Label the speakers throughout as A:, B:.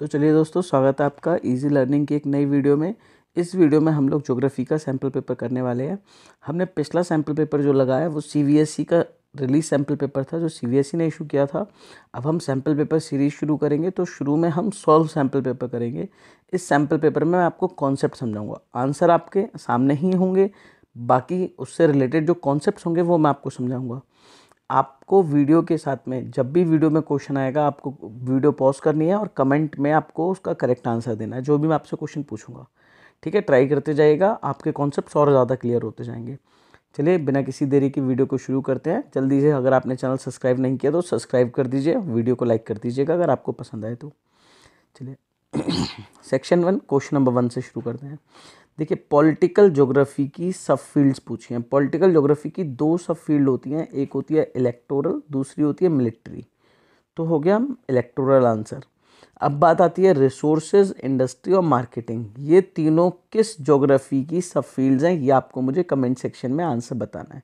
A: तो चलिए दोस्तों स्वागत है आपका इजी लर्निंग की एक नई वीडियो में इस वीडियो में हम लोग ज्योग्राफी का सैम्पल पेपर करने वाले हैं हमने पिछला सैम्पल पेपर जो लगाया वो सी e का रिलीज सैम्पल पेपर था जो सी e ने इशू किया था अब हम सैम्पल पेपर सीरीज शुरू करेंगे तो शुरू में हम सॉल्व सैम्पल पेपर करेंगे इस सैम्पल पेपर में मैं आपको कॉन्सेप्ट समझाऊँगा आंसर आपके सामने ही होंगे बाकी उससे रिलेटेड जो कॉन्सेप्ट होंगे वो मैं आपको समझाऊँगा आपको वीडियो के साथ में जब भी वीडियो में क्वेश्चन आएगा आपको वीडियो पॉज करनी है और कमेंट में आपको उसका करेक्ट आंसर देना है जो भी मैं आपसे क्वेश्चन पूछूंगा ठीक है ट्राई करते जाइएगा आपके कॉन्सेप्ट और ज़्यादा क्लियर होते जाएंगे चलिए बिना किसी देरी के वीडियो को शुरू करते हैं जल्दी से अगर आपने चैनल सब्सक्राइब नहीं किया तो सब्सक्राइब कर दीजिए वीडियो को लाइक कर दीजिएगा अगर आपको पसंद आए तो चलिए section one question number one से शुरू करते हैं देखिए पॉलिटिकल जोग्राफ़ी की सब फील्ड्स पूछी हैं पॉलिटिकल ज्योग्राफी की दो सब फील्ड होती हैं एक होती है इलेक्टोरल दूसरी होती है मिलिट्री तो हो गया इलेक्टोरल आंसर अब बात आती है रिसोर्सेज इंडस्ट्री और मार्केटिंग ये तीनों किस जोग्राफ़ी की सब फील्ड्स हैं ये आपको मुझे कमेंट सेक्शन में आंसर बताना है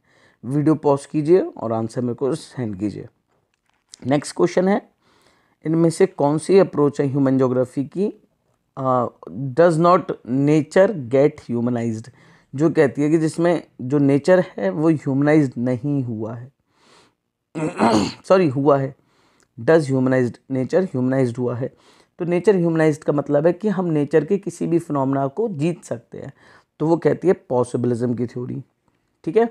A: वीडियो पॉज कीजिए और आंसर मेरे को सेंड कीजिए नेक्स्ट क्वेश्चन है इनमें से कौन सी अप्रोच है ह्यूमन जोग्राफ़ी की does not nature get humanize जो कहती है कि जिसमें जो नेचर है वो ह्यूमनाइज नहीं हुआ है सॉरी हुआ है डज ह्यूमनाइज नेचर ह्यूमनाइज हुआ है तो नेचर ह्यूमनाइज का मतलब है कि हम नेचर के किसी भी फिनमिना को जीत सकते हैं तो वो कहती है पॉसिबलिज्म की थ्योरी ठीक है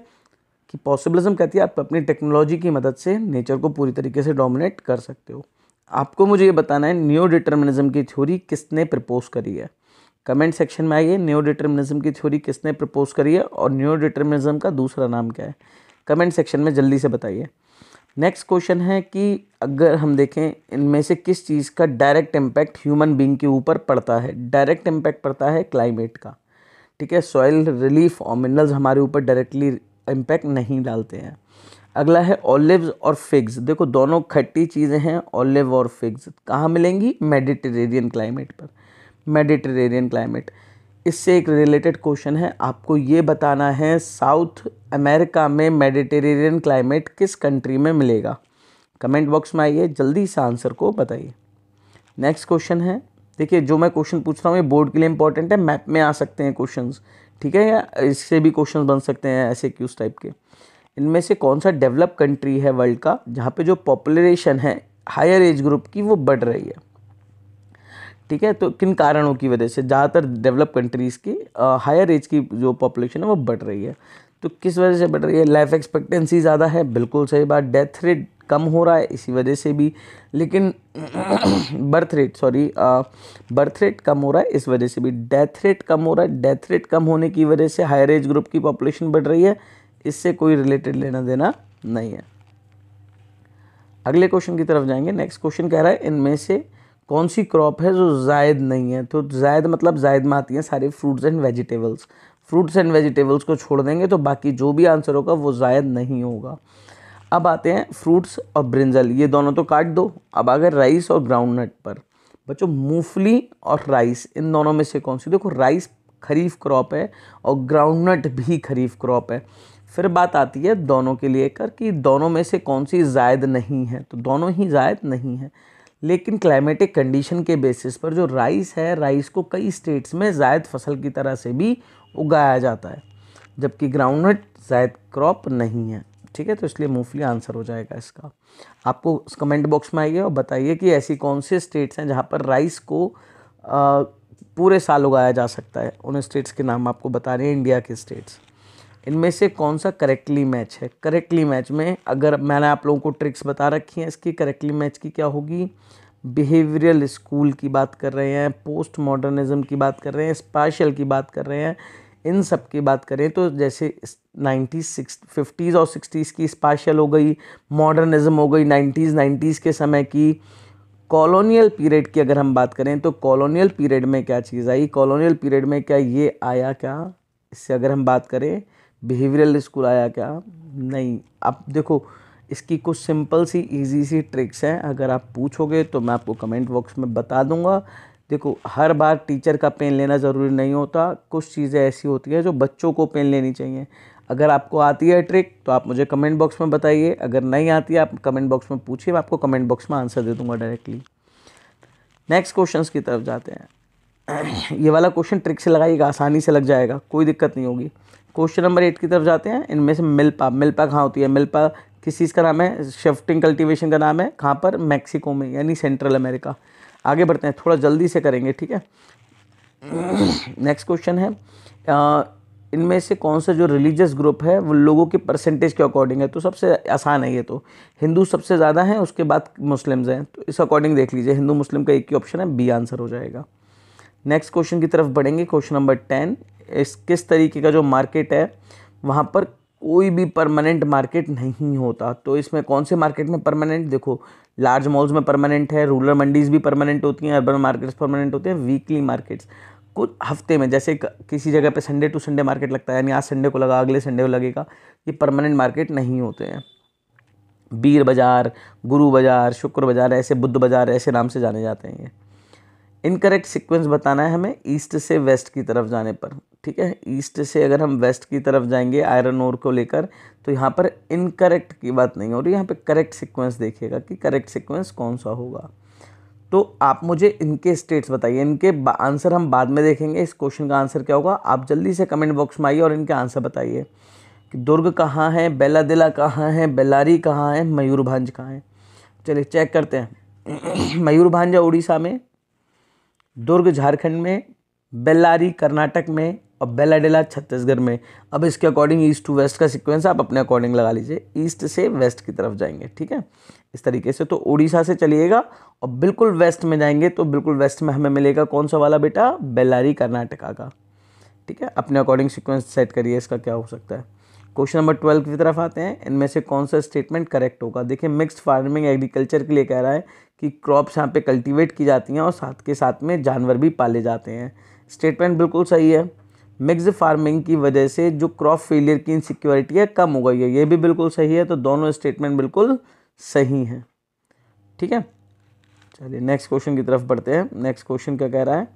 A: कि पॉसिबलिज्म कहती है आप अपनी टेक्नोलॉजी की मदद से नेचर को पूरी तरीके से डोमिनेट कर सकते हो आपको मुझे ये बताना है न्यू डिटर्मिनिज्म की थ्योरी किसने प्रपोज करी है कमेंट सेक्शन में आइए न्यू डिटर्मिनिज्म की थ्योरी किसने प्रपोज करी है और न्यू डिटर्मिनिज्म का दूसरा नाम क्या है कमेंट सेक्शन में जल्दी से बताइए नेक्स्ट क्वेश्चन है कि अगर हम देखें इनमें से किस चीज़ का डायरेक्ट इम्पैक्ट ह्यूमन बींग के ऊपर पड़ता है डायरेक्ट इम्पैक्ट पड़ता है क्लाइमेट का ठीक है सॉइल रिलीफ और मिनरल्स हमारे ऊपर डायरेक्टली इम्पैक्ट नहीं डालते हैं अगला है ओलिव और फिग्स देखो दोनों खट्टी चीज़ें हैं ऑलिव और फिग्स कहाँ मिलेंगी मेडिटेरेनियन क्लाइमेट पर मेडिटेरेनियन क्लाइमेट इससे एक रिलेटेड क्वेश्चन है आपको ये बताना है साउथ अमेरिका में मेडिटेरेनियन क्लाइमेट किस कंट्री में मिलेगा कमेंट बॉक्स में आइए जल्दी इस आंसर को बताइए नेक्स्ट क्वेश्चन है देखिए जो मैं क्वेश्चन पूछ रहा हूँ ये बोर्ड के लिए इंपॉर्टेंट है मैप में आ सकते हैं क्वेश्चन ठीक है या इससे भी क्वेश्चन बन सकते हैं ऐसे क्यूज टाइप के इनमें से कौन सा डेवलप कंट्री है वर्ल्ड का जहाँ पे जो पॉपुलेशन है हायर एज ग्रुप की वो बढ़ रही है ठीक है तो किन कारणों की वजह से ज़्यादातर डेवलप कंट्रीज़ की हायर एज की जो पॉपुलेशन है वो बढ़ रही है तो किस वजह से बढ़ रही है लाइफ एक्सपेक्टेंसी ज़्यादा है बिल्कुल सही बात डेथ रेट कम हो रहा है इसी वजह से भी लेकिन birth rate sorry birth rate कम हो रहा है इस वजह से भी डेथ रेट कम हो रहा है डेथ रेट कम होने की वजह से हायर एज ग्रुप की पॉपुलेशन बढ़ रही है इससे कोई रिलेटेड लेना देना नहीं है अगले क्वेश्चन की तरफ जाएंगे नेक्स्ट क्वेश्चन कह रहा है इनमें से कौन सी क्रॉप है जो जायद नहीं है तो जायद मतलब जायद में आती हैं सारे fruits and vegetables fruits and vegetables को छोड़ देंगे तो बाकी जो भी आंसर होगा वो जायद नहीं होगा अब आते हैं फ्रूट्स और ब्रिंजल ये दोनों तो काट दो अब आ गए राइस और ग्राउंड नट पर बच्चों मूंगफली और राइस इन दोनों में से कौन सी देखो राइस खरीफ क्रॉप है और ग्राउंड नट भी खरीफ क्रॉप है फिर बात आती है दोनों के लिए कर कि दोनों में से कौन सी जायद नहीं है तो दोनों ही जायद नहीं है लेकिन क्लाइमेटिक कंडीशन के बेसिस पर जो राइस है राइस को कई स्टेट्स में जायद फसल की तरह से भी उगाया जाता है जबकि ग्राउंडनट जायद क्रॉप नहीं है ठीक है तो इसलिए मूंगफली आंसर हो जाएगा इसका आपको उस कमेंट बॉक्स में आइए और बताइए कि ऐसी कौन से स्टेट्स हैं जहाँ पर राइस को आ, पूरे साल उगाया जा सकता है उन स्टेट्स के नाम आपको बता रहे हैं इंडिया के स्टेट्स इनमें से कौन सा करेक्टली मैच है करेक्टली मैच में अगर मैंने आप लोगों को ट्रिक्स बता रखी हैं इसकी करेक्टली मैच की क्या होगी बिहेवियरल स्कूल की बात कर रहे हैं पोस्ट मॉडर्निज़म की बात कर रहे हैं स्पेशल की बात कर रहे हैं इन सब की बात करें तो जैसे नाइन्टीज़ सिक्स फिफ्टीज़ और सिक्सटीज़ की स्पेशल हो गई मॉडर्निज़म हो गई नाइन्टीज़ नाइन्टीज़ के समय की कॉलोनियल पीरियड की अगर हम बात करें तो कॉलोनियल पीरियड में क्या चीज़ आई कॉलोनियल पीरियड में क्या ये आया क्या इससे अगर हम बात करें बिहेवियरल स्कूल आया क्या नहीं आप देखो इसकी कुछ सिंपल सी इजी सी ट्रिक्स हैं अगर आप पूछोगे तो मैं आपको कमेंट बॉक्स में बता दूंगा देखो हर बार टीचर का पेन लेना ज़रूरी नहीं होता कुछ चीज़ें ऐसी होती हैं जो बच्चों को पेन लेनी चाहिए अगर आपको आती है ट्रिक तो आप मुझे कमेंट बॉक्स में बताइए अगर नहीं आती है आप कमेंट बॉक्स में पूछिए मैं आपको कमेंट बॉक्स में आंसर दे दूंगा डायरेक्टली नेक्स्ट क्वेश्चन की तरफ जाते हैं ये वाला क्वेश्चन ट्रिक से लगाइएगा आसानी से लग जाएगा कोई दिक्कत नहीं होगी क्वेश्चन नंबर एट की तरफ जाते हैं इनमें से मिल्पा मिल्पा कहाँ होती है मिल्पा किस चीज़ का नाम है शिफ्टिंग कल्टीवेशन का नाम है कहाँ पर मैक्सिको में यानी सेंट्रल अमेरिका आगे बढ़ते हैं थोड़ा जल्दी से करेंगे ठीक है नेक्स्ट क्वेश्चन है इनमें से कौन सा जो रिलीजियस ग्रुप है वो लोगों के परसेंटेज के अकॉर्डिंग है तो सबसे आसान है ये तो हिंदू सबसे ज़्यादा हैं उसके बाद मुस्लिम्स हैं तो इस अकॉर्डिंग देख लीजिए हिंदू मुस्लिम का एक ही ऑप्शन है बी आंसर हो जाएगा नेक्स्ट क्वेश्चन की तरफ बढ़ेंगे क्वेश्चन नंबर टेन इस किस तरीके का जो मार्केट है वहाँ पर कोई भी परमानेंट मार्केट नहीं होता तो इसमें कौन से मार्केट में परमानेंट देखो लार्ज मॉल्स में परमानेंट है रूरल मंडीज़ भी परमानेंट होती हैं अर्बन मार्केट्स परमानेंट होते हैं वीकली मार्केट्स कुछ हफ्ते में जैसे किसी जगह पे संडे टू संडे मार्केट लगता है यानी आज संडे को लगा अगले संडे को लगेगा ये परमानेंट मार्केट नहीं होते हैं बीर बाज़ार गुरु बाज़ार शुक्र बाज़ार ऐसे बुद्ध बाज़ार ऐसे नाम से जाने जाते हैं ये इनकरेक्ट सीक्वेंस बताना है हमें ईस्ट से वेस्ट की तरफ जाने पर ठीक है ईस्ट से अगर हम वेस्ट की तरफ जाएंगे आयरन ओर को लेकर तो यहाँ पर इनकरेक्ट की बात नहीं हो रही यहाँ पे करेक्ट सीक्वेंस देखिएगा कि करेक्ट सीक्वेंस कौन सा होगा तो आप मुझे इनके स्टेट्स बताइए इनके आंसर हम बाद में देखेंगे इस क्वेश्चन का आंसर क्या होगा आप जल्दी से कमेंट बॉक्स में आइए और इनके आंसर बताइए कि दुर्ग कहाँ है बेलादिला कहाँ है बेलारी कहाँ है मयूरभंज कहाँ है चलिए चेक करते हैं मयूरभंज है उड़ीसा में दुर्ग झारखंड में बेल्लारी कर्नाटक में और बेलाडेला छत्तीसगढ़ में अब इसके अकॉर्डिंग ईस्ट टू वेस्ट का सीक्वेंस आप अपने अकॉर्डिंग लगा लीजिए ईस्ट से वेस्ट की तरफ जाएंगे ठीक है इस तरीके से तो उड़ीसा से चलिएगा और बिल्कुल वेस्ट में जाएंगे तो बिल्कुल वेस्ट में हमें मिलेगा कौन सा वाला बेटा बेल्लारी कर्नाटका का ठीक है अपने अकॉर्डिंग सिक्वेंस सेट करिए इसका क्या हो सकता है क्वेश्चन नंबर ट्वेल्व की तरफ आते हैं इनमें से कौन सा स्टेटमेंट करेक्ट होगा देखिए मिक्स्ड फार्मिंग एग्रीकल्चर के लिए कह रहा है कि क्रॉप्स यहाँ पे कल्टीवेट की जाती हैं और साथ के साथ में जानवर भी पाले जाते हैं स्टेटमेंट बिल्कुल सही है मिक्स फार्मिंग की वजह से जो क्रॉप फेलियर की इनसिक्योरिटी है कम हो गई है ये भी बिल्कुल सही है तो दोनों स्टेटमेंट बिल्कुल सही हैं ठीक है चलिए नेक्स्ट क्वेश्चन की तरफ बढ़ते हैं नेक्स्ट क्वेश्चन क्या कह रहा है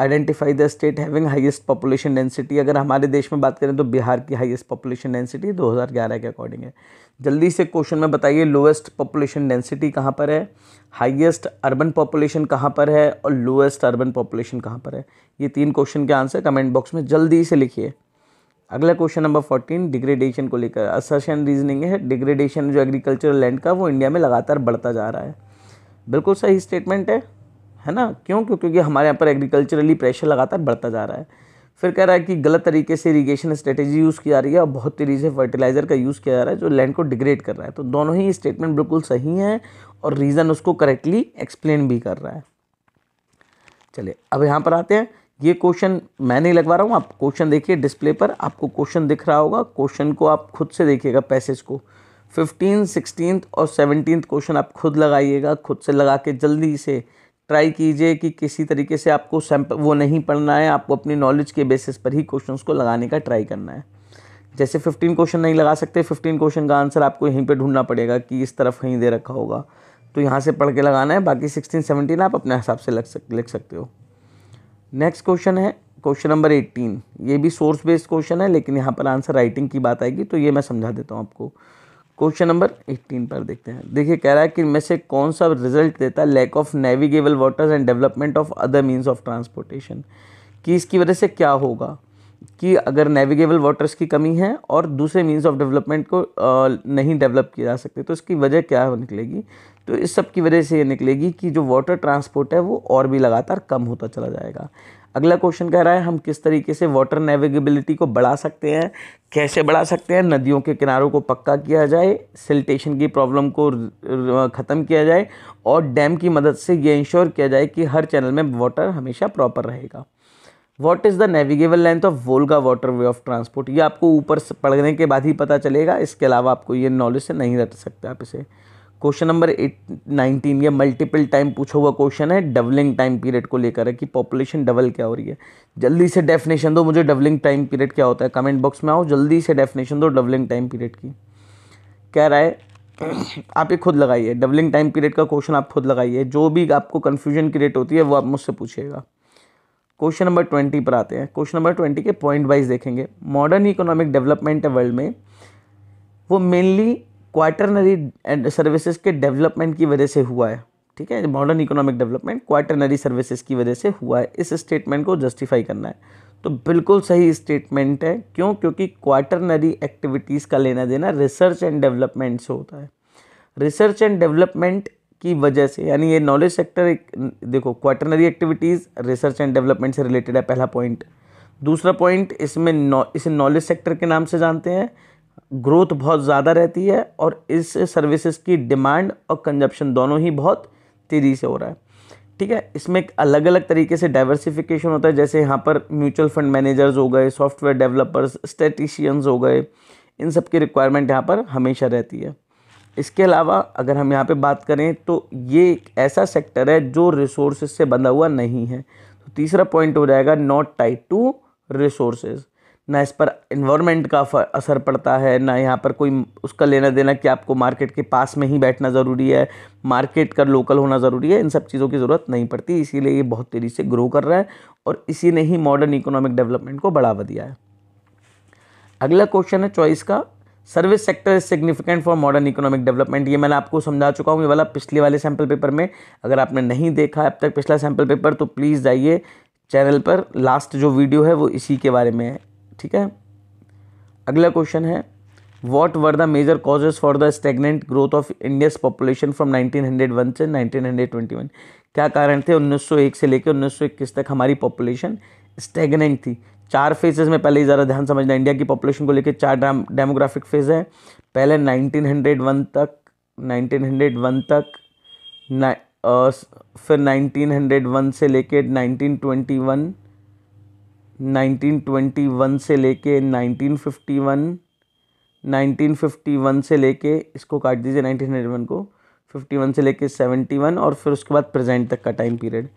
A: identify the state having highest population density अगर हमारे देश में बात करें तो बिहार की हाईएस्ट पॉपुलेशन डेंसिटी 2011 के अकॉर्डिंग है जल्दी से क्वेश्चन में बताइए लोएस्ट पॉपुलेशन डेंसिटी कहाँ पर है हाईएस्ट अर्बन पॉपुलेशन कहाँ पर है और लोएस्ट अर्बन पॉपुलेशन कहाँ पर है ये तीन क्वेश्चन के आंसर कमेंट बॉक्स में जल्दी से लिखिए अगला क्वेश्चन नंबर फोर्टीन डिग्रेडेशन को लेकर असर्शन रीजनिंग है डिग्रेडेशन जो एग्रीकल्चरल लैंड का वो इंडिया में लगातार बढ़ता जा रहा है बिल्कुल सही स्टेटमेंट है है ना क्यों क्यों क्योंकि हमारे यहाँ पर एग्रीकल्चरली प्रेशर लगातार बढ़ता जा रहा है फिर कह रहा है कि गलत तरीके से इरीगेशन स्ट्रेटेजी यूज़ की जा रही है और बहुत तेज़ी से फर्टिलाइज़र का यूज़ किया जा रहा है जो लैंड को डिग्रेड कर रहा है तो दोनों ही स्टेटमेंट बिल्कुल सही हैं और रीज़न उसको करेक्टली एक्सप्लेन भी कर रहा है चलिए अब यहाँ पर आते हैं ये क्वेश्चन मैं नहीं लगवा रहा हूँ आप क्वेश्चन देखिए डिस्प्ले पर आपको क्वेश्चन दिख रहा होगा क्वेश्चन को आप खुद से देखिएगा पैसेज को फिफ्टीन सिक्सटीन और सेवनटीन क्वेश्चन आप खुद लगाइएगा खुद से लगा के जल्दी से ट्राई कीजिए कि किसी तरीके से आपको सैम्पल वो नहीं पढ़ना है आपको अपनी नॉलेज के बेसिस पर ही क्वेश्चंस को लगाने का ट्राई करना है जैसे 15 क्वेश्चन नहीं लगा सकते 15 क्वेश्चन का आंसर आपको यहीं पे ढूंढना पड़ेगा कि इस तरफ कहीं दे रखा होगा तो यहाँ से पढ़ के लगाना है बाकी सिक्सटीन सेवनटीन आप अपने हिसाब से लग सक लिख सकते हो नेक्स्ट क्वेश्चन है क्वेश्चन नंबर एट्टीन ये भी सोर्स बेस्ड क्वेश्चन है लेकिन यहाँ पर आंसर राइटिंग की बात आएगी तो ये मैं समझा देता हूँ आपको क्वेश्चन नंबर 18 पर देखते हैं देखिए कह रहा है कि इनमें से कौन सा रिजल्ट देता है lack of navigable waters and development of other means of transportation कि इसकी वजह से क्या होगा कि अगर नेविगेबल वाटर्स की कमी है और दूसरे मीन्स ऑफ डेवलपमेंट को नहीं डेवलप किया जा सकते तो इसकी वजह क्या निकलेगी तो इस सब की वजह से ये निकलेगी कि जो वाटर ट्रांसपोर्ट है वो और भी लगातार कम होता चला जाएगा अगला क्वेश्चन कह रहा है हम किस तरीके से वाटर नेविगेबिलिटी को बढ़ा सकते हैं कैसे बढ़ा सकते हैं नदियों के किनारों को पक्का किया जाए सिल्टेशन की प्रॉब्लम को ख़त्म किया जाए और डैम की मदद से ये इंश्योर किया जाए कि हर चैनल में वाटर हमेशा प्रॉपर रहेगा what is the navigable length of Volga waterway of transport ये आपको ऊपर से पढ़ने के बाद ही पता चलेगा इसके अलावा आपको ये नॉलेज से नहीं रख सकते आप इसे क्वेश्चन नंबर एट नाइनटीन ये मल्टीपल टाइम पूछा हुआ क्वेश्चन है डबलिंग टाइम पीरियड को लेकर है कि पॉपुलेशन डबल क्या हो रही है जल्दी से डेफिनेशन दो मुझे डबलिंग टाइम पीरियड क्या होता है कमेंट बॉक्स में आओ जल्दी से डेफिनेशन दो डबलिंग टाइम पीरियड की कह रहा है आप ये खुद लगाइए डबलिंग टाइम पीरियड का क्वेश्चन आप खुद लगाइए जो भी आपको कन्फ्यूजन क्रिएट होती है वो आप मुझसे पूछिएगा क्वेश्चन नंबर ट्वेंटी पर आते हैं क्वेश्चन नंबर ट्वेंटी के पॉइंट वाइज देखेंगे मॉडर्न इकोनॉमिक डेवलपमेंट वर्ल्ड में वो मेनली क्वार्टरनरी सर्विसेज के डेवलपमेंट की वजह से हुआ है ठीक है modern economic development quaternary services की वजह से हुआ है इस स्टेटमेंट को जस्टिफाई करना है तो बिल्कुल सही स्टेटमेंट है क्यों क्योंकि क्वार्टरनरी एक्टिविटीज़ का लेना देना रिसर्च एंड डेवलपमेंट से होता है रिसर्च एंड डेवलपमेंट की वजह से यानी ये नॉलेज सेक्टर एक देखो quaternary activities research and development से रिलेटेड है पहला पॉइंट दूसरा पॉइंट इसमें नौ, इसे नॉलेज सेक्टर के नाम से जानते हैं ग्रोथ बहुत ज़्यादा रहती है और इस सर्विसेज की डिमांड और कंजप्शन दोनों ही बहुत तेज़ी से हो रहा है ठीक है इसमें एक अलग अलग तरीके से डाइवर्सिफिकेशन होता है जैसे यहाँ पर म्यूचुअल फंड मैनेजर्स हो गए सॉफ्टवेयर डेवलपर्स स्टेटिशियंस हो गए इन सब की रिक्वायरमेंट यहाँ पर हमेशा रहती है इसके अलावा अगर हम यहाँ पर बात करें तो ये एक ऐसा सेक्टर है जो रिसोर्सेज से बंधा हुआ नहीं है तो तीसरा पॉइंट हो जाएगा नॉट टाइट टू रिसोर्सेज ना इस पर इन्वामेंट का असर पड़ता है ना यहाँ पर कोई उसका लेना देना कि आपको मार्केट के पास में ही बैठना ज़रूरी है मार्केट का लोकल होना ज़रूरी है इन सब चीज़ों की ज़रूरत नहीं पड़ती इसीलिए ये बहुत तेज़ी से ग्रो कर रहा है और इसी ने ही मॉडर्न इकोनॉमिक डेवलपमेंट को बढ़ावा दिया है अगला क्वेश्चन है चॉइस का service sector is significant for modern economic development ये मैंने आपको समझा चुका हूँ ये वाला पिछले वाले सैम्पल पेपर में अगर आपने नहीं देखा अब तक पिछला सैम्पल पेपर तो प्लीज़ जाइए चैनल पर लास्ट जो वीडियो है वो इसी के बारे में है ठीक है अगला क्वेश्चन है what were the major causes for the stagnant growth of India's population from 1901 से वन क्या कारण थे 1901 से लेकर 1921 तक हमारी पॉपुलेशन स्टेगनेंट थी चार फेजेस में पहले ज़्यादा ध्यान समझना इंडिया की पॉपुलेशन को लेकर चार डेमोग्राफिक फेज है पहले 1901 तक 1901 तक ना, आ, फिर 1901 से लेकर 1921 1921 से लेके 1951 1951 से लेके इसको काट दीजिए 1901 को 51 से लेके 71 और फिर उसके बाद प्रेजेंट तक का टाइम पीरियड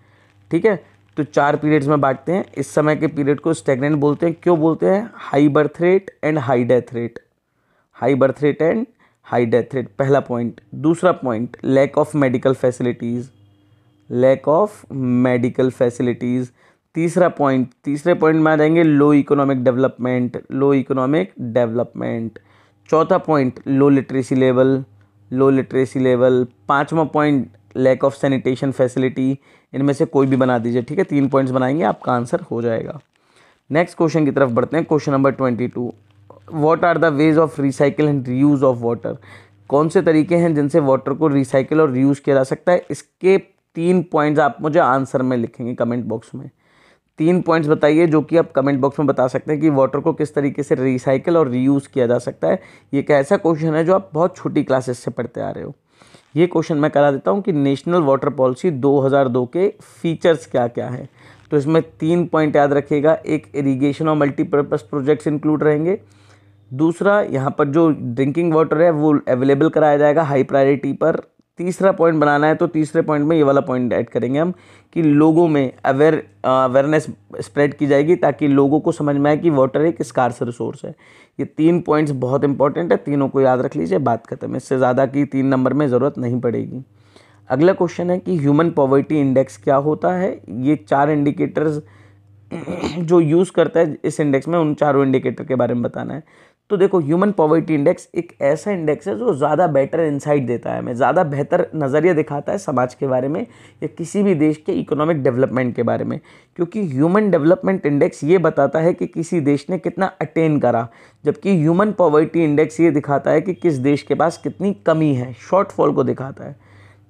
A: ठीक है तो चार पीरियड्स में बांटते हैं इस समय के पीरियड को स्टेगनेंट बोलते हैं क्यों बोलते हैं high birth rate and high death rate high birth rate and high death rate पहला पॉइंट दूसरा point lack of medical facilities lack of medical facilities तीसरा पॉइंट तीसरे पॉइंट में आ जाएंगे low economic development low economic development चौथा point low literacy level low literacy level पाँचवा point lack of sanitation facility इनमें से कोई भी बना दीजिए ठीक है तीन पॉइंट्स बनाएंगे आपका आंसर हो जाएगा नेक्स्ट क्वेश्चन की तरफ बढ़ते हैं question number twenty two what are the ways of recycle and reuse of water कौन से तरीके हैं जिनसे वाटर को रिसाइकिल और रीयूज़ किया जा सकता है इसके तीन पॉइंट्स आप मुझे आंसर में लिखेंगे कमेंट बॉक्स में तीन पॉइंट्स बताइए जो कि आप कमेंट बॉक्स में बता सकते हैं कि वाटर को किस तरीके से रिसाइकल और रीयूज़ किया जा सकता है ये एक ऐसा क्वेश्चन है जो आप बहुत छोटी क्लासेस से पढ़ते आ रहे हो ये क्वेश्चन मैं करा देता हूँ कि नेशनल वाटर पॉलिसी 2002 के फीचर्स क्या क्या हैं तो इसमें तीन पॉइंट याद रखिएगा एक इरीगेशन और मल्टीपर्पज़ प्रोजेक्ट्स इंक्लूड रहेंगे दूसरा यहाँ पर जो ड्रिंकिंग वाटर है वो अवेलेबल कराया जाएगा हाई प्रायोरिटी पर तीसरा पॉइंट बनाना है तो तीसरे पॉइंट में ये वाला पॉइंट ऐड करेंगे हम कि लोगों में अवेयर अवेयरनेस स्प्रेड की जाएगी ताकि लोगों को समझ में आए कि वाटर एक स्कार्स रिसोर्स है ये तीन पॉइंट्स बहुत इंपॉर्टेंट है तीनों को याद रख लीजिए बात खत्म इससे ज़्यादा की तीन नंबर में ज़रूरत नहीं पड़ेगी अगला क्वेश्चन है कि ह्यूमन पॉवर्टी इंडेक्स क्या होता है ये चार इंडिकेटर्स जो यूज़ करता है इस इंडेक्स में उन चारों इंडिकेटर के बारे में बताना है तो देखो ह्यूमन पॉवर्टी इंडेक्स एक ऐसा इंडेक्स है जो ज़्यादा बेटर इंसाइट देता है हमें ज़्यादा बेहतर नज़रिया दिखाता है समाज के बारे में या किसी भी देश के इकोनॉमिक डेवलपमेंट के बारे में क्योंकि ह्यूमन डेवलपमेंट इंडेक्स ये बताता है कि किसी देश ने कितना अटेन करा जबकि ह्यूमन पॉवर्टी इंडेक्स ये दिखाता है कि किस देश के पास कितनी कमी है शॉर्टफॉल को दिखाता है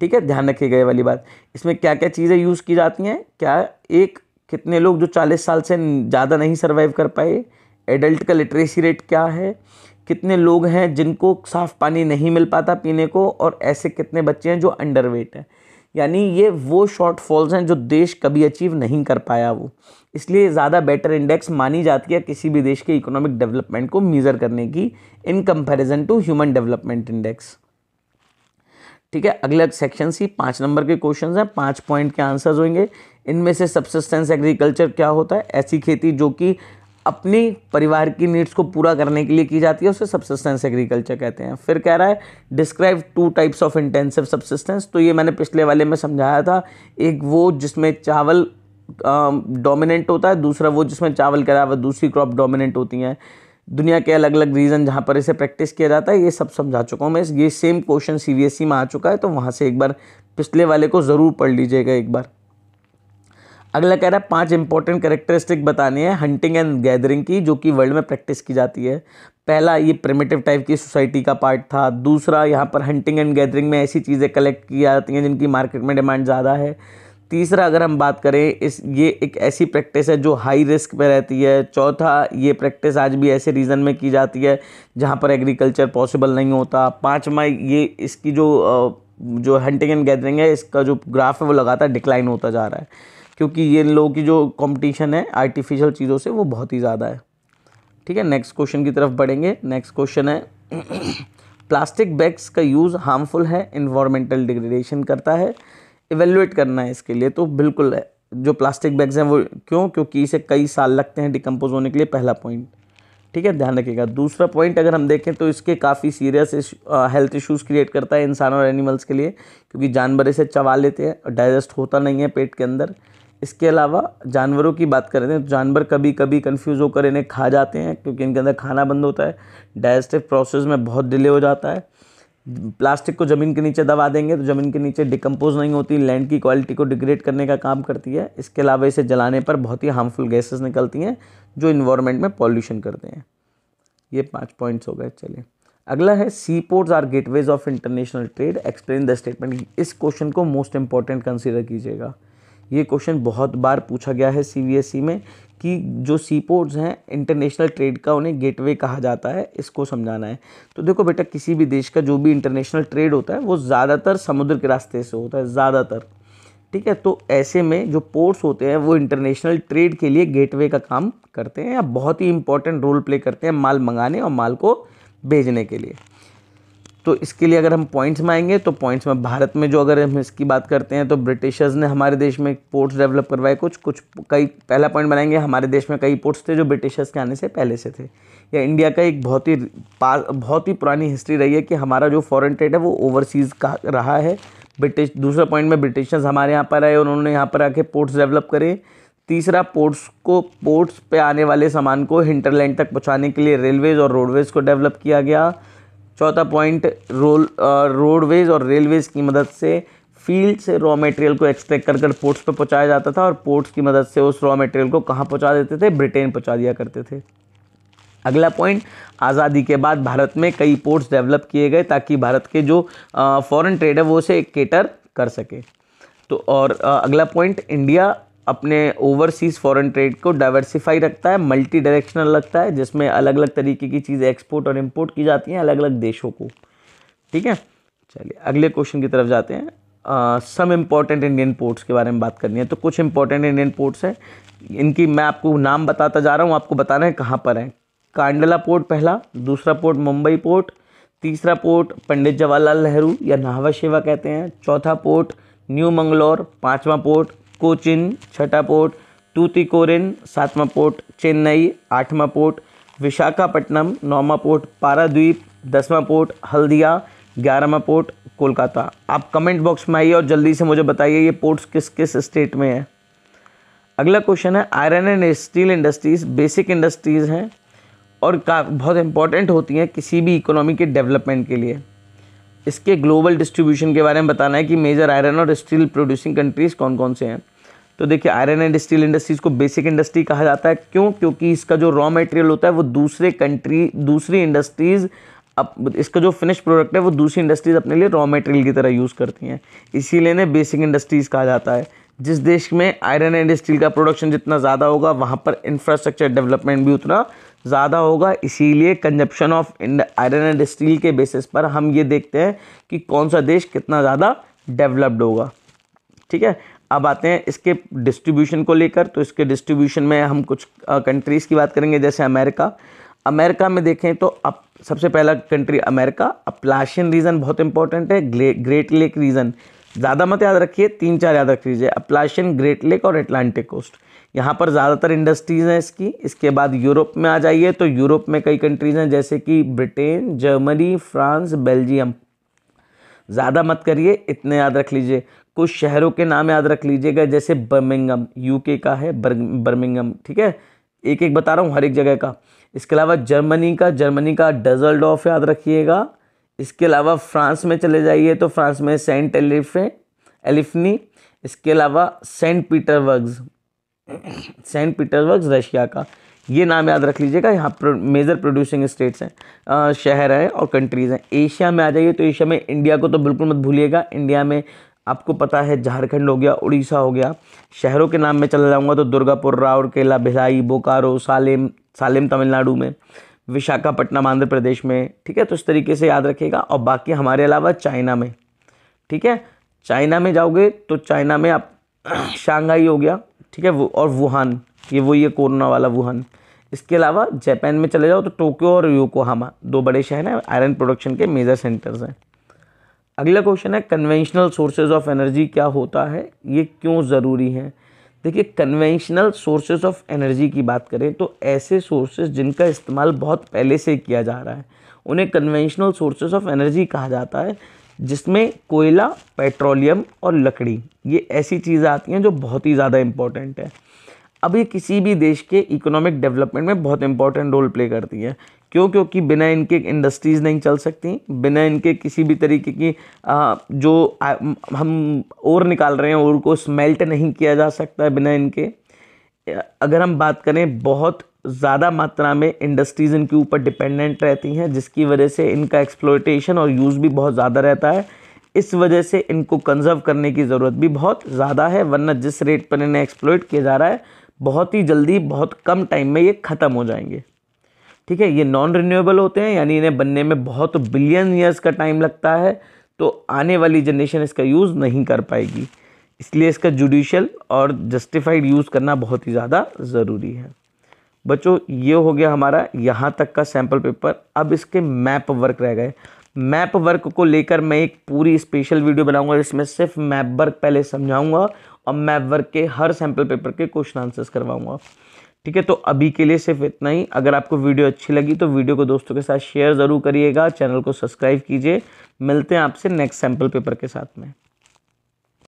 A: ठीक है ध्यान रखी गए वाली बात इसमें क्या क्या चीज़ें यूज़ की जाती हैं क्या एक कितने लोग जो चालीस साल से ज़्यादा नहीं सर्वाइव कर पाए एडल्ट का लिटरेसी रेट क्या है कितने लोग हैं जिनको साफ़ पानी नहीं मिल पाता पीने को और ऐसे कितने बच्चे हैं जो अंडर वेट हैं यानी ये वो शॉर्टफॉल्स हैं जो देश कभी अचीव नहीं कर पाया वो इसलिए ज़्यादा बेटर इंडेक्स मानी जाती है किसी भी देश के इकोनॉमिक डेवलपमेंट को मीज़र करने की in comparison to human development index ठीक है अगले सेक्शन सी पाँच नंबर के क्वेश्चन हैं पाँच पॉइंट के आंसर्स होंगे इनमें से सब्सिस्टेंस एग्रीकल्चर क्या होता है ऐसी खेती जो कि अपने परिवार की नीड्स को पूरा करने के लिए की जाती है उसे सबसिस्टेंस एग्रीकल्चर कहते हैं फिर कह रहा है describe two types of intensive subsistence तो ये मैंने पिछले वाले में समझाया था एक वो जिसमें चावल डोमिनेंट होता है दूसरा वो जिसमें चावल के अलावा दूसरी क्रॉप डोमिनेंट होती हैं दुनिया के अलग अलग रीज़न जहाँ पर इसे प्रैक्टिस किया जाता है ये सब समझा चुका हूँ मैं ये सेम क्वेश्चन सी में आ चुका है तो वहाँ से एक बार पिछले वाले को ज़रूर पढ़ लीजिएगा एक बार अगला कह रहा है पांच इंपॉर्टेंट करेक्टरिस्टिक बतानी है हंटिंग एंड गैदरिंग की जो कि वर्ल्ड में प्रैक्टिस की जाती है पहला ये प्रिमेटिव टाइप की सोसाइटी का पार्ट था दूसरा यहाँ पर हंटिंग एंड गैदरिंग में ऐसी चीज़ें कलेक्ट की जाती हैं जिनकी मार्केट में डिमांड ज़्यादा है तीसरा अगर हम बात करें इस ये एक ऐसी प्रैक्टिस है जो हाई रिस्क पे रहती है चौथा ये प्रैक्टिस आज भी ऐसे रीज़न में की जाती है जहाँ पर एग्रीकल्चर पॉसिबल नहीं होता पाँचवा ये इसकी जो जो हंटिंग एंड गैदरिंग है इसका जो ग्राफ है वो लगातार डिक्लाइन होता जा रहा है क्योंकि ये लोगों की जो कंपटीशन है आर्टिफिशियल चीज़ों से वो बहुत ही ज़्यादा है ठीक है नेक्स्ट क्वेश्चन की तरफ बढ़ेंगे नेक्स्ट क्वेश्चन है प्लास्टिक बैग्स का यूज़ हार्मफुल है इन्वामेंटल डिग्रेडेशन करता है इवेल्युएट करना है इसके लिए तो बिल्कुल है जो प्लास्टिक बैग्स हैं वो क्यों क्योंकि इसे कई साल लगते हैं डिकम्पोज होने के लिए पहला पॉइंट ठीक है ध्यान रखिएगा दूसरा पॉइंट अगर हम देखें तो इसके काफ़ी सीरियस हेल्थ इश्यूज़ क्रिएट करता है इंसान और एनिमल्स के लिए क्योंकि जानवर इसे चबा लेते हैं और डाइजेस्ट होता नहीं है पेट के अंदर इसके अलावा जानवरों की बात करें तो जानवर कभी कभी कंफ्यूज होकर इन्हें खा जाते हैं क्योंकि इनके अंदर खाना बंद होता है डाइजेस्टिव प्रोसेस में बहुत डिले हो जाता है प्लास्टिक को ज़मीन के नीचे दबा देंगे तो ज़मीन के नीचे डिकम्पोज नहीं होती लैंड की क्वालिटी को डिग्रेड करने का काम करती है इसके अलावा इसे जलाने पर बहुत ही हार्मफुल गैसेस निकलती हैं जो इन्वायरमेंट में पॉल्यूशन करते हैं ये पाँच पॉइंट्स हो गए चलिए अगला है seaports are gateways of international trade explain the statement इस क्वेश्चन को मोस्ट इंपॉर्टेंट कंसिडर कीजिएगा ये क्वेश्चन बहुत बार पूछा गया है सी e में कि जो सी पोर्ट्स हैं इंटरनेशनल ट्रेड का उन्हें गेटवे कहा जाता है इसको समझाना है तो देखो बेटा किसी भी देश का जो भी इंटरनेशनल ट्रेड होता है वो ज़्यादातर समुद्र के रास्ते से होता है ज़्यादातर ठीक है तो ऐसे में जो पोर्ट्स होते हैं वो इंटरनेशनल ट्रेड के लिए गेटवे का काम करते हैं या बहुत ही इंपॉर्टेंट रोल प्ले करते हैं माल मंगाने और माल को भेजने के लिए तो इसके लिए अगर हम पॉइंट्स में आएंगे तो पॉइंट्स में भारत में जो अगर हम इसकी बात करते हैं तो ब्रिटिशर्स ने हमारे देश में पोर्ट्स डेवलप करवाए कुछ कुछ कई पहला पॉइंट बनाएंगे हमारे देश में कई पोर्ट्स थे जो ब्रिटिशर्स के आने से पहले से थे या इंडिया का एक बहुत ही बहुत ही पुरानी हिस्ट्री रही है कि हमारा जो फॉरन ट्रेड है वो ओवरसीज़ का रहा है ब्रिटिश दूसरा पॉइंट में ब्रिटिशर्स हमारे यहाँ पर आए उन्होंने यहाँ पर आके पोर्ट्स डेवलप करे तीसरा पोर्ट्स को पोर्ट्स पे आने वाले सामान को हिंटरलैंड तक पहुँचाने के लिए रेलवेज़ और रोडवेज़ को डेवलप किया गया चौथा पॉइंट रोल रोडवेज़ और रेलवेज़ की मदद से फील्ड से रॉ मटेरियल को एक्सट्रैक्ट कर कर पोर्ट्स पर पहुँचाया जाता था और पोर्ट्स की मदद से उस रॉ मटेरियल को कहाँ पहुँचा देते थे ब्रिटेन पहुँचा दिया करते थे अगला पॉइंट आज़ादी के बाद भारत में कई पोर्ट्स डेवलप किए गए ताकि भारत के जो फॉरेन ट्रेड है वो उसे केटर कर सके तो और अगला पॉइंट इंडिया अपने ओवरसीज़ फॉरेन ट्रेड को डाइवर्सिफाई रखता है मल्टी डायरेक्शनल रखता है जिसमें अलग अलग तरीके की चीज़ें एक्सपोर्ट और इम्पोर्ट की जाती हैं अलग अलग देशों को ठीक है चलिए अगले क्वेश्चन की तरफ जाते हैं सम इम्पॉर्टेंट इंडियन पोर्ट्स के बारे में बात करनी है तो कुछ इंपॉर्टेंट इंडियन पोर्ट्स हैं इनकी मैं आपको नाम बताता जा रहा हूँ आपको बताना है कहाँ पर हैं कांडला पोर्ट पहला दूसरा पोर्ट मुंबई पोर्ट तीसरा पोर्ट पंडित जवाहरलाल नेहरू या नाहवा शेवा कहते हैं चौथा पोर्ट न्यू मंगलौर पाँचवा पोर्ट कोचिन छठा पोर्ट तूतीकोरिन सातवां पोर्ट चेन्नई आठवां पोर्ट विशाखापट्टनम नौवां पोर्ट पाराद्वीप दसवां पोर्ट हल्दिया ग्यारहवां पोर्ट कोलकाता आप कमेंट बॉक्स में आइए और जल्दी से मुझे बताइए ये पोर्ट्स किस किस स्टेट में है अगला क्वेश्चन है iron and steel industries basic industries हैं और का बहुत इंपॉर्टेंट होती हैं किसी भी इकोनॉमी के डेवलपमेंट के लिए इसके ग्लोबल डिस्ट्रीब्यूशन के बारे में बताना है कि मेजर आयरन और स्टील प्रोड्यूसिंग कंट्रीज़ कौन कौन से हैं तो देखिए आयरन एंड स्टील इंडस्ट्रीज़ को बेसिक इंडस्ट्री कहा जाता है क्यों क्योंकि इसका जो रॉ मटेरियल होता है वो दूसरे कंट्री दूसरी इंडस्ट्रीज़ अब इसका जो फिनिश प्रोडक्ट है वो दूसरी इंडस्ट्रीज़ अपने लिए रॉ मटेरियल की तरह यूज़ करती हैं इसीलिए इन्हें बेसिक इंडस्ट्रीज़ कहा जाता है जिस देश में आयरन एंड स्टील का प्रोडक्शन जितना ज़्यादा होगा वहाँ पर इंफ्रास्ट्रक्चर डेवलपमेंट भी उतना ज़्यादा होगा इसीलिए consumption of iron and steel के बेसिस पर हम ये देखते हैं कि कौन सा देश कितना ज़्यादा डेवलप्ड होगा ठीक है अब आते हैं इसके डिस्ट्रीब्यूशन को लेकर तो इसके डिस्ट्रीब्यूशन में हम कुछ कंट्रीज़ की बात करेंगे जैसे अमेरिका अमेरिका में देखें तो अब सबसे पहला कंट्री अमेरिका अपलाशियन रीजन बहुत इंपॉर्टेंट है ग्रेट लेक रीजन ज़्यादा मत याद रखिए तीन चार याद रख लीजिए अप्लाशियन ग्रेट लेक और एटलांटिक कोस्ट यहाँ पर ज़्यादातर इंडस्ट्रीज़ हैं इसकी इसके बाद यूरोप में आ जाइए तो यूरोप में कई कंट्रीज़ हैं जैसे कि ब्रिटेन जर्मनी फ्रांस बेल्जियम ज़्यादा मत करिए इतने याद रख लीजिए कुछ शहरों के नाम याद रख लीजिएगा जैसे बर्मिंगम यूके का है बर्मिंगम ठीक है एक एक बता रहा हूँ हर एक जगह का इसके अलावा जर्मनी का जर्मनी का डजल्डॉफ याद रखिएगा इसके अलावा फ्रांस में चले जाइए तो फ्रांस में सेंट एलिफे एलिफनी इसके अलावा Saint Petersburg Saint Petersburg Russia का ये नाम याद रख लीजिएगा यहाँ प्रो, मेजर प्रोड्यूसिंग स्टेट्स हैं शहर हैं और कंट्रीज़ हैं एशिया में आ जाइए तो एशिया में इंडिया को तो बिल्कुल मत भूलिएगा इंडिया में आपको पता है झारखंड हो गया उड़ीसा हो गया शहरों के नाम में चला जाऊँगा तो दुर्गापुर राउरकेला भिलाई बोकारो सालेम सालेम तमिलनाडु में विशाखापट्टनम आंध्र प्रदेश में ठीक है तो इस तरीके से याद रखिएगा और बाकी हमारे अलावा चाइना में ठीक है चाइना में जाओगे तो चाइना में आप शांघाई हो गया ठीक है वो और वुहान ये वो ये कोरोना वाला वुहान इसके अलावा जापान में चले जाओ तो टोक्यो और योकोहामा दो बड़े शहर हैं आयरन प्रोडक्शन के मेजर सेंटर्स हैं अगला क्वेश्चन है कन्वेंशनल सोर्सेज ऑफ एनर्जी क्या होता है ये क्यों ज़रूरी है देखिए कन्वेंशनल सोर्सेज ऑफ एनर्जी की बात करें तो ऐसे सोर्सेज जिनका इस्तेमाल बहुत पहले से किया जा रहा है उन्हें कन्वेंशनल सोर्सेज ऑफ एनर्जी कहा जाता है जिसमें कोयला पेट्रोलियम और लकड़ी ये ऐसी चीज़ें आती हैं जो बहुत ही ज़्यादा इम्पॉर्टेंट है अब ये किसी भी देश के इकोनॉमिक डेवलपमेंट में बहुत इंपॉर्टेंट रोल प्ले करती है क्यों क्योंकि बिना इनके इंडस्ट्रीज़ नहीं चल सकती बिना इनके किसी भी तरीके की आ, जो आ, हम और निकाल रहे हैं और को स्मेल्ट नहीं किया जा सकता है बिना इनके अगर हम बात करें बहुत ज़्यादा मात्रा में इंडस्ट्रीज़ इनके ऊपर डिपेंडेंट रहती हैं जिसकी वजह से इनका एक्सप्लोटेशन और यूज़ भी बहुत ज़्यादा रहता है इस वजह से इनको कंजर्व करने की ज़रूरत भी बहुत ज़्यादा है वरना जिस रेट पर इन्हें एक्सप्लोइट किया जा रहा है बहुत ही जल्दी बहुत कम टाइम में ये ख़त्म हो जाएंगे ठीक है ये नॉन रिन्यूएबल होते हैं यानी इन्हें बनने में बहुत बिलियन ईयर्स का टाइम लगता है तो आने वाली जनरेशन इसका यूज़ नहीं कर पाएगी इसलिए इसका जुडिशल और जस्टिफाइड यूज़ करना बहुत ही ज़्यादा ज़रूरी है बच्चों ये हो गया हमारा यहाँ तक का सैम्पल पेपर अब इसके मैप वर्क रह गए मैप वर्क को लेकर मैं एक पूरी स्पेशल वीडियो बनाऊंगा जिसमें सिर्फ मैप वर्क पहले समझाऊंगा और मैप वर्क के हर सैम्पल पेपर के क्वेश्चन आंसर्स करवाऊंगा ठीक है तो अभी के लिए सिर्फ इतना ही अगर आपको वीडियो अच्छी लगी तो वीडियो को दोस्तों के साथ शेयर ज़रूर करिएगा चैनल को सब्सक्राइब कीजिए मिलते हैं आपसे नेक्स्ट सैम्पल पेपर के साथ में